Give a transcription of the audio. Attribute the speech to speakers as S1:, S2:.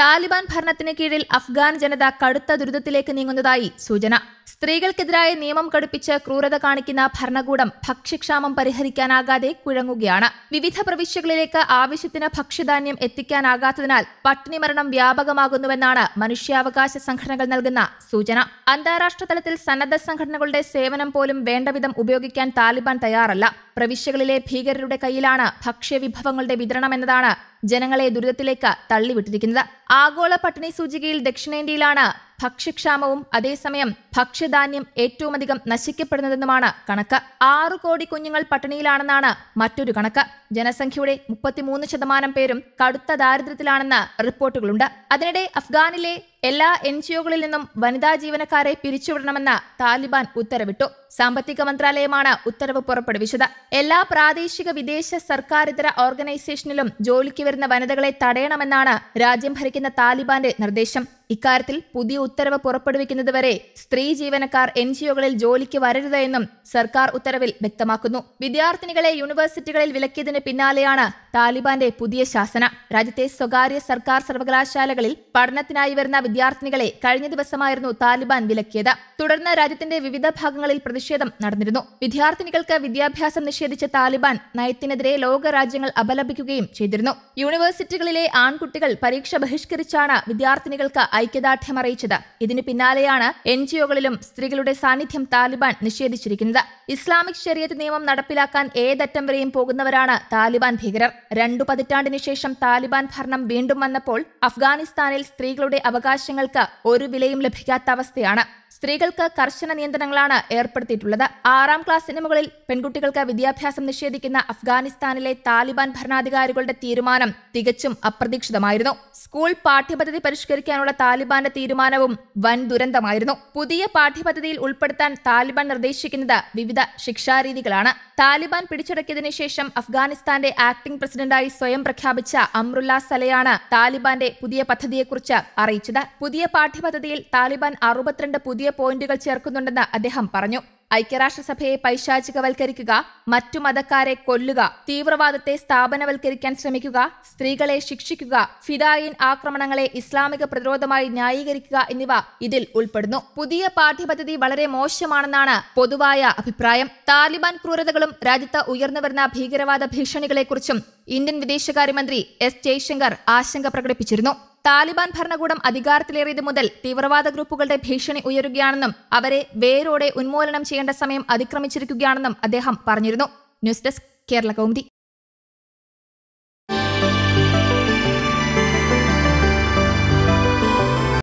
S1: താലിബാൻ ഭരണത്തിന് കീഴിൽ അഫ്ഗാൻ ജനത കടുത്ത ദുരിതത്തിലേക്ക് നീങ്ങുന്നതായി സൂചന സ്ത്രീകൾക്കെതിരായ നിയമം കടുപ്പിച്ച് ക്രൂരത കാണിക്കുന്ന ഭരണകൂടം ഭക്ഷ്യക്ഷാമം പരിഹരിക്കാനാകാതെ കുഴങ്ങുകയാണ് വിവിധ പ്രവിശ്യകളിലേക്ക് ആവശ്യത്തിന് ഭക്ഷ്യധാന്യം എത്തിക്കാനാകാത്തതിനാൽ പട്ടിണി മരണം വ്യാപകമാകുന്നുവെന്നാണ് മനുഷ്യാവകാശ സംഘടനകൾ നൽകുന്ന സൂചന അന്താരാഷ്ട്ര തലത്തിൽ സന്നദ്ധ സംഘടനകളുടെ സേവനം പോലും വേണ്ടവിധം ഉപയോഗിക്കാൻ താലിബാൻ തയ്യാറല്ല പ്രവിശ്യകളിലെ ഭീകരരുടെ കയ്യിലാണ് ഭക്ഷ്യവിഭവങ്ങളുടെ വിതരണമെന്നതാണ് ജനങ്ങളെ ദുരിതത്തിലേക്ക് തള്ളിവിട്ടിരിക്കുന്നത് ആഗോള പട്ടിണി സൂചികയിൽ ദക്ഷിണേന്ത്യയിലാണ് ഭക്ഷ്യക്ഷാമവും അതേസമയം ഭക്ഷ്യധാന്യം ഏറ്റവുമധികം നശിക്കപ്പെടുന്നതെന്നുമാണ് കണക്ക് ആറു കോടി കുഞ്ഞുങ്ങൾ പട്ടിണിയിലാണെന്നാണ് മറ്റൊരു കണക്ക് ജനസംഖ്യയുടെ മുപ്പത്തിമൂന്ന് ശതമാനം പേരും കടുത്ത ദാരിദ്ര്യത്തിലാണെന്ന് റിപ്പോർട്ടുകളുണ്ട് അതിനിടെ അഫ്ഗാനിലെ എല്ലാ എൻ ജിഒകളിൽ നിന്നും വനിതാ ജീവനക്കാരെ പിരിച്ചുവിടണമെന്ന് താലിബാൻ ഉത്തരവിട്ടു സാമ്പത്തിക മന്ത്രാലയമാണ് ഉത്തരവ് പുറപ്പെടുവിച്ചത് എല്ലാ പ്രാദേശിക വിദേശ സർക്കാരിതര ഓർഗനൈസേഷനിലും ജോലിക്ക് വരുന്ന വനിതകളെ തടയണമെന്നാണ് രാജ്യം ഭരിക്കുന്ന താലിബാന്റെ നിർദ്ദേശം ഇക്കാര്യത്തിൽ പുതിയ ഉത്തരവ് പുറപ്പെടുവിക്കുന്നതുവരെ സ്ത്രീ ജീവനക്കാർ എൻ ജിഒകളിൽ ജോലിക്ക് വരരുത് എന്നും സർക്കാർ ഉത്തരവിൽ വ്യക്തമാക്കുന്നു വിദ്യാർത്ഥിനികളെ യൂണിവേഴ്സിറ്റികളിൽ വിലക്കിയതിന് പിന്നാലെയാണ് താലിബാന്റെ പുതിയ ശാസന രാജ്യത്തെ സ്വകാര്യ സർക്കാർ സർവകലാശാലകളിൽ പഠനത്തിനായി വരുന്ന വിദ്യാർത്ഥിനികളെ കഴിഞ്ഞ ദിവസമായിരുന്നു താലിബാൻ വിലക്കിയത് തുടർന്ന് രാജ്യത്തിന്റെ വിവിധ ഭാഗങ്ങളിൽ പ്രതിഷേധം നടന്നിരുന്നു വിദ്യാർത്ഥിനികൾക്ക് വിദ്യാഭ്യാസം നിഷേധിച്ച താലിബാൻ നയത്തിനെതിരെ ലോകരാജ്യങ്ങൾ അപലപിക്കുകയും ചെയ്തിരുന്നു യൂണിവേഴ്സിറ്റികളിലെ ആൺകുട്ടികൾ പരീക്ഷ ബഹിഷ്കരിച്ചാണ് വിദ്യാർത്ഥിനികൾക്ക് ഐക്യദാർഢ്യം അറിയിച്ചത് ഇതിന് പിന്നാലെയാണ് എൻ ജിഒകളിലും സ്ത്രീകളുടെ സാന്നിധ്യം താലിബാൻ നിഷേധിച്ചിരിക്കുന്നത് ഇസ്ലാമിക് ശരീരത്ത് നിയമം നടപ്പിലാക്കാൻ ഏതറ്റം വരെയും പോകുന്നവരാണ് താലിബാൻ ഭീകരർ രണ്ടു പതിറ്റാണ്ടിനു ശേഷം താലിബാൻ ഭരണം വീണ്ടും വന്നപ്പോൾ അഫ്ഗാനിസ്ഥാനിൽ സ്ത്രീകളുടെ അവകാശ അവകാശങ്ങൾക്ക് ഒരു വിലയും ലഭിക്കാത്ത അവസ്ഥയാണ് സ്ത്രീകൾക്ക് കർശന നിയന്ത്രണങ്ങളാണ് ഏർപ്പെടുത്തിയിട്ടുള്ളത് ആറാം ക്ലാസ്സിന് മുകളിൽ പെൺകുട്ടികൾക്ക് വിദ്യാഭ്യാസം നിഷേധിക്കുന്ന അഫ്ഗാനിസ്ഥാനിലെ താലിബാൻ ഭരണാധികാരികളുടെ തീരുമാനം തികച്ചും അപ്രതീക്ഷിതമായിരുന്നു സ്കൂൾ പാഠ്യപദ്ധതി പരിഷ്കരിക്കാനുള്ള താലിബാന്റെ തീരുമാനവും വൻ ദുരന്തമായിരുന്നു പുതിയ പാഠ്യപദ്ധതിയിൽ ഉൾപ്പെടുത്താൻ താലിബാൻ നിർദ്ദേശിക്കുന്നത് വിവിധ ശിക്ഷാരീതികളാണ് താലിബാൻ പിടിച്ചടക്കിയതിനു ശേഷം അഫ്ഗാനിസ്ഥാന്റെ ആക്ടിംഗ് പ്രസിഡന്റായി സ്വയം പ്രഖ്യാപിച്ച അമ്രുല്ല സലയാണ് താലിബാന്റെ പുതിയ പദ്ധതിയെക്കുറിച്ച് അറിയിച്ചത് പുതിയ പാഠ്യപദ്ധതിയിൽ താലിബാൻ അറുപത്തിരണ്ട് പുതിയ പുതിയ പോയിന്റുകൾ ചേർക്കുന്നുണ്ടെന്ന് അദ്ദേഹം പറഞ്ഞു ഐക്യരാഷ്ട്രസഭയെ പൈശാചികവൽക്കരിക്കുക മറ്റു മതക്കാരെ കൊല്ലുക തീവ്രവാദത്തെ സ്ഥാപനവൽക്കരിക്കാൻ ശ്രമിക്കുക സ്ത്രീകളെ ശിക്ഷിക്കുക ഫിദായിൻ ആക്രമണങ്ങളെ ഇസ്ലാമിക പ്രതിരോധമായി ന്യായീകരിക്കുക എന്നിവ ഇതിൽ ഉൾപ്പെടുന്നു പുതിയ പാഠ്യപദ്ധതി വളരെ മോശമാണെന്നാണ് പൊതുവായ അഭിപ്രായം താലിബാൻ ക്രൂരതകളും രാജ്യത്ത് ഉയർന്നുവരുന്ന ഭീകരവാദ ഭീഷണികളെക്കുറിച്ചും ഇന്ത്യൻ വിദേശകാര്യമന്ത്രി എസ് ജയശങ്കർ ആശങ്ക പ്രകടിപ്പിച്ചിരുന്നു താലിബാൻ ഭരണകൂടം അധികാരത്തിലേറിയത് മുതൽ തീവ്രവാദ ഗ്രൂപ്പുകളുടെ ഭീഷണി ഉയരുകയാണെന്നും അവരെ വേരോടെ ഉന്മൂലനം ചെയ്യേണ്ട സമയം അതിക്രമിച്ചിരിക്കുകയാണെന്നും അദ്ദേഹം പറഞ്ഞിരുന്നു ന്യൂസ് ഡെസ്ക് കേരള കൗമുദി